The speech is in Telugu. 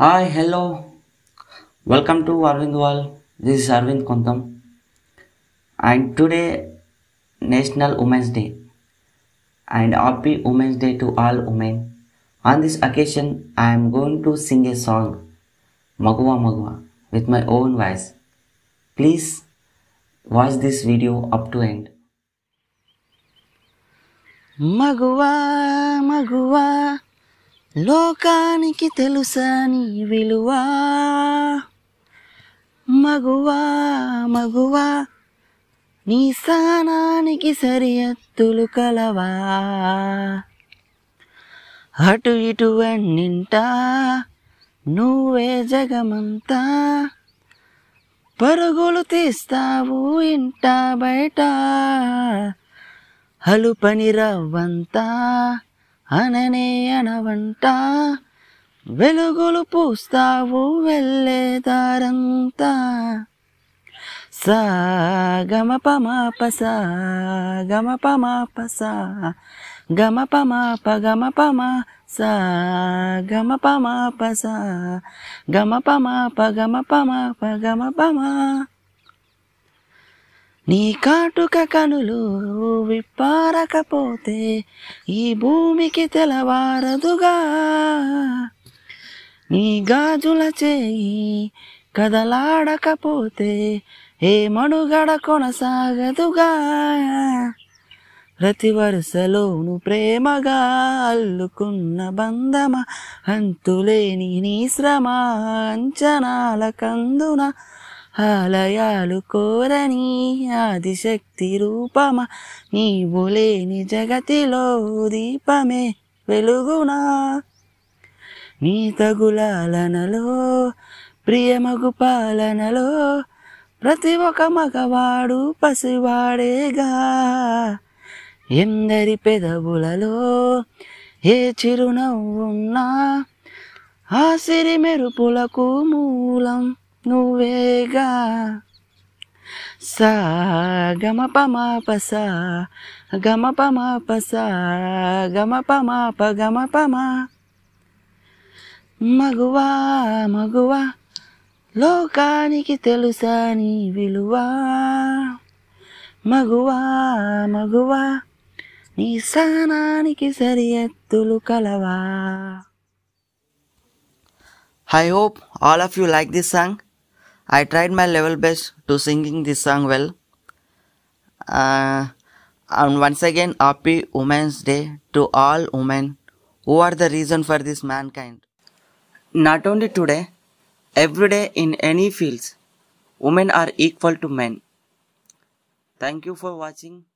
Hi, hello. Welcome to Arvind Wall. This is Arvind Kuntam. And today, National Women's Day. And happy Women's Day to all women. On this occasion, I am going to sing a song, Magua Magua, with my own voice. Please watch this video up to end. Magua, Magua. లోకానికి తెలుసని విలువ మగువా మగువా నీ స్థానానికి సరిహత్తులు కలవా అటు ఇటు అన్నింటా నువ్వే జగమంతా పరుగులు తీస్తావు ఇంటా బయట హలుపని రవ్వంతా అననే అనవంటా వెలుగులు పూస్తావు వెళ్ళేదారంతా గమ పమాప సా గమ పమాప సా గమ పమాప గమ పమా సా గమ పమాప గమ పమాప గమ పమాప గమ పమా నీ కాటుక కనులు విప్పారకపోతే ఈ భూమికి తెలవారదుగా నీ గాజుల చేయి కదలాడకపోతే ఏ మనుగడ కొనసాగదుగా ప్రతి వరుసలోను ప్రేమగా అల్లుకున్న బంధమ అంతులేని నీ శ్రమ అంచనాల కందున ఆలయాలు కోరని ఆదిశక్తి రూపమా నీవు లేని జగతిలో దీపమే వెలుగునా నీ తగులాలనలో ప్రియమగు పాలనలో ప్రతి ఒక మగవాడు పసివాడేగా ఎందరి పెదవులలో ఏ చిరునవ్వున్నా ఆ సిరి మెరుపులకు మూలం Nuvega. Sa gama pa ma pa sa gama pa ma pa sa gama pa ma pa gama pa ma magua loka ni kitelu sa ni vilua magua magua ni sana ni kisari etulu kalava I hope all of you like this song. I tried my level best to singing this song well. Uh, and once again, happy Women's Day to all women who are the reason for this mankind. Not only today, every day in any fields, women are equal to men. Thank you for watching.